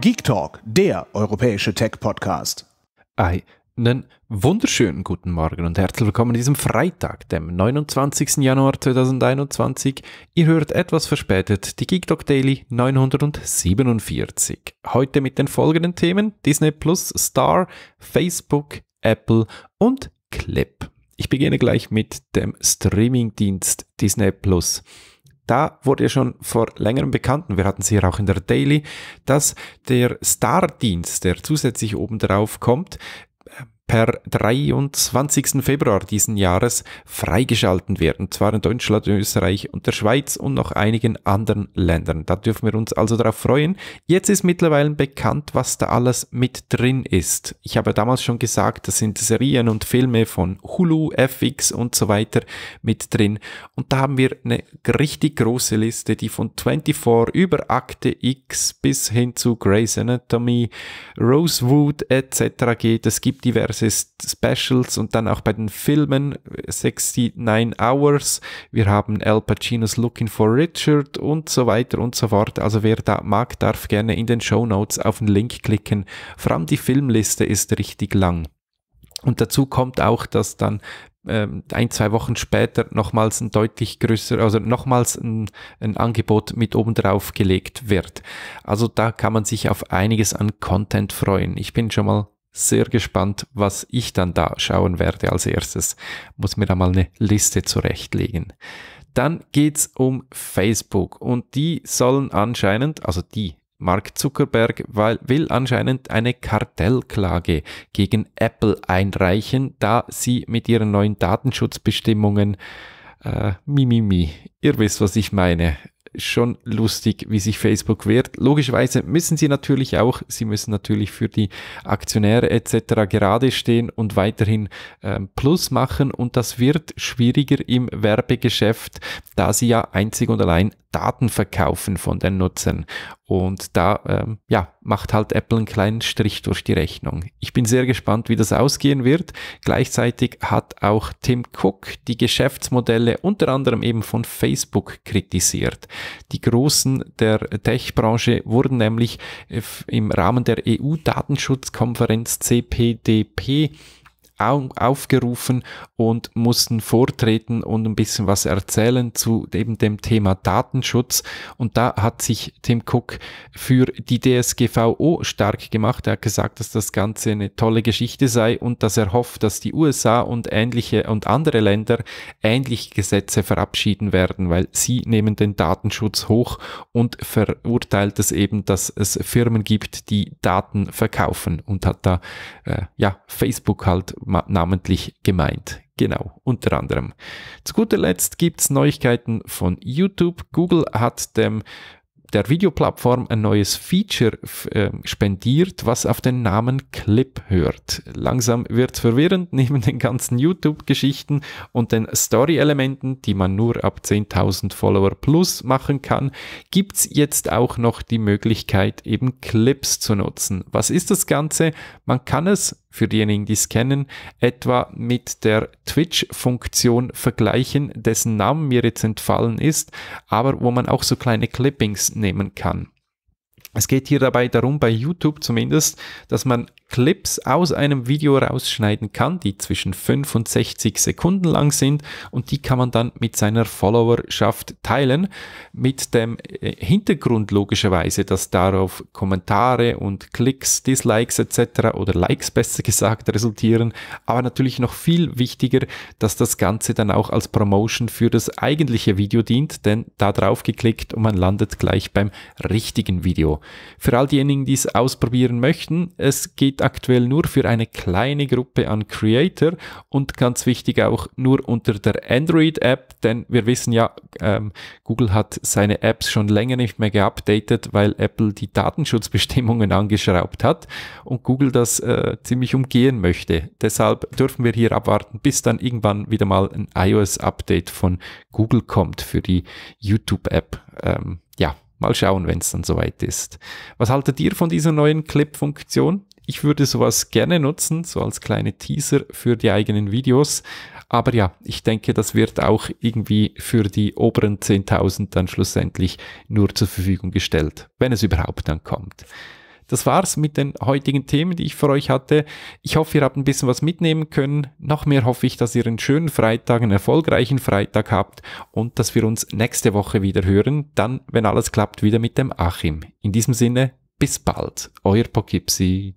Geek Talk, der europäische Tech-Podcast. Einen wunderschönen guten Morgen und herzlich willkommen an diesem Freitag, dem 29. Januar 2021. Ihr hört etwas verspätet die Geek Talk Daily 947. Heute mit den folgenden Themen: Disney Plus, Star, Facebook, Apple und Clip. Ich beginne gleich mit dem Streamingdienst Disney Plus da wurde ja schon vor längerem bekannt, und wir hatten es hier auch in der Daily, dass der Star-Dienst, der zusätzlich obendrauf kommt, per 23. Februar diesen Jahres freigeschalten werden. Und zwar in Deutschland, Österreich und der Schweiz und noch einigen anderen Ländern. Da dürfen wir uns also darauf freuen. Jetzt ist mittlerweile bekannt, was da alles mit drin ist. Ich habe damals schon gesagt, das sind Serien und Filme von Hulu, FX und so weiter mit drin. Und da haben wir eine richtig große Liste, die von 24 über Akte X bis hin zu Grey's Anatomy, Rosewood etc. geht. Es gibt diverse es ist Specials und dann auch bei den Filmen 69 Hours. Wir haben Al Pacinos Looking for Richard und so weiter und so fort. Also wer da mag, darf gerne in den Show Notes auf den Link klicken. Vor allem die Filmliste ist richtig lang. Und dazu kommt auch, dass dann ähm, ein, zwei Wochen später nochmals ein deutlich größer, also nochmals ein, ein Angebot mit oben drauf gelegt wird. Also da kann man sich auf einiges an Content freuen. Ich bin schon mal sehr gespannt, was ich dann da schauen werde als erstes. Muss mir da mal eine Liste zurechtlegen. Dann geht es um Facebook und die sollen anscheinend, also die Mark Zuckerberg weil, will anscheinend eine Kartellklage gegen Apple einreichen, da sie mit ihren neuen Datenschutzbestimmungen äh, Mimimi, mi, mi. ihr wisst, was ich meine, schon lustig, wie sich Facebook wehrt. Logischerweise müssen sie natürlich auch, sie müssen natürlich für die Aktionäre etc. gerade stehen und weiterhin ähm, Plus machen und das wird schwieriger im Werbegeschäft, da sie ja einzig und allein Daten verkaufen von den Nutzern. Und da ähm, ja, macht halt Apple einen kleinen Strich durch die Rechnung. Ich bin sehr gespannt, wie das ausgehen wird. Gleichzeitig hat auch Tim Cook die Geschäftsmodelle unter anderem eben von Facebook kritisiert. Die Großen der Tech-Branche wurden nämlich äh, im Rahmen der EU-Datenschutzkonferenz CPDP aufgerufen und mussten vortreten und ein bisschen was erzählen zu eben dem Thema Datenschutz. Und da hat sich Tim Cook für die DSGVO stark gemacht. Er hat gesagt, dass das Ganze eine tolle Geschichte sei und dass er hofft, dass die USA und ähnliche und andere Länder ähnliche Gesetze verabschieden werden, weil sie nehmen den Datenschutz hoch und verurteilt es eben, dass es Firmen gibt, die Daten verkaufen und hat da äh, ja Facebook halt namentlich gemeint. Genau, unter anderem. Zu guter Letzt gibt's Neuigkeiten von YouTube. Google hat dem der Videoplattform ein neues Feature äh, spendiert, was auf den Namen Clip hört. Langsam wird's verwirrend neben den ganzen YouTube-Geschichten und den Story-Elementen, die man nur ab 10.000 Follower plus machen kann, gibt's jetzt auch noch die Möglichkeit, eben Clips zu nutzen. Was ist das Ganze? Man kann es für diejenigen, die es kennen, etwa mit der Twitch-Funktion vergleichen, dessen Namen mir jetzt entfallen ist, aber wo man auch so kleine Clippings nehmen kann. Es geht hier dabei darum, bei YouTube zumindest, dass man Clips aus einem Video rausschneiden kann, die zwischen 5 und 60 Sekunden lang sind und die kann man dann mit seiner Followerschaft teilen, mit dem äh, Hintergrund logischerweise, dass darauf Kommentare und Klicks, Dislikes etc. oder Likes besser gesagt resultieren, aber natürlich noch viel wichtiger, dass das Ganze dann auch als Promotion für das eigentliche Video dient, denn da drauf geklickt und man landet gleich beim richtigen Video. Für all diejenigen, die es ausprobieren möchten, es geht geht aktuell nur für eine kleine Gruppe an Creator und ganz wichtig auch nur unter der Android-App, denn wir wissen ja, ähm, Google hat seine Apps schon länger nicht mehr geupdatet, weil Apple die Datenschutzbestimmungen angeschraubt hat und Google das äh, ziemlich umgehen möchte. Deshalb dürfen wir hier abwarten, bis dann irgendwann wieder mal ein iOS-Update von Google kommt für die YouTube-App. Ähm, ja, mal schauen, wenn es dann soweit ist. Was haltet ihr von dieser neuen Clip-Funktion? Ich würde sowas gerne nutzen, so als kleine Teaser für die eigenen Videos. Aber ja, ich denke, das wird auch irgendwie für die oberen 10.000 dann schlussendlich nur zur Verfügung gestellt, wenn es überhaupt dann kommt. Das war's mit den heutigen Themen, die ich für euch hatte. Ich hoffe, ihr habt ein bisschen was mitnehmen können. Noch mehr hoffe ich, dass ihr einen schönen Freitag, einen erfolgreichen Freitag habt und dass wir uns nächste Woche wieder hören. Dann, wenn alles klappt, wieder mit dem Achim. In diesem Sinne, bis bald. Euer Poughkeepsie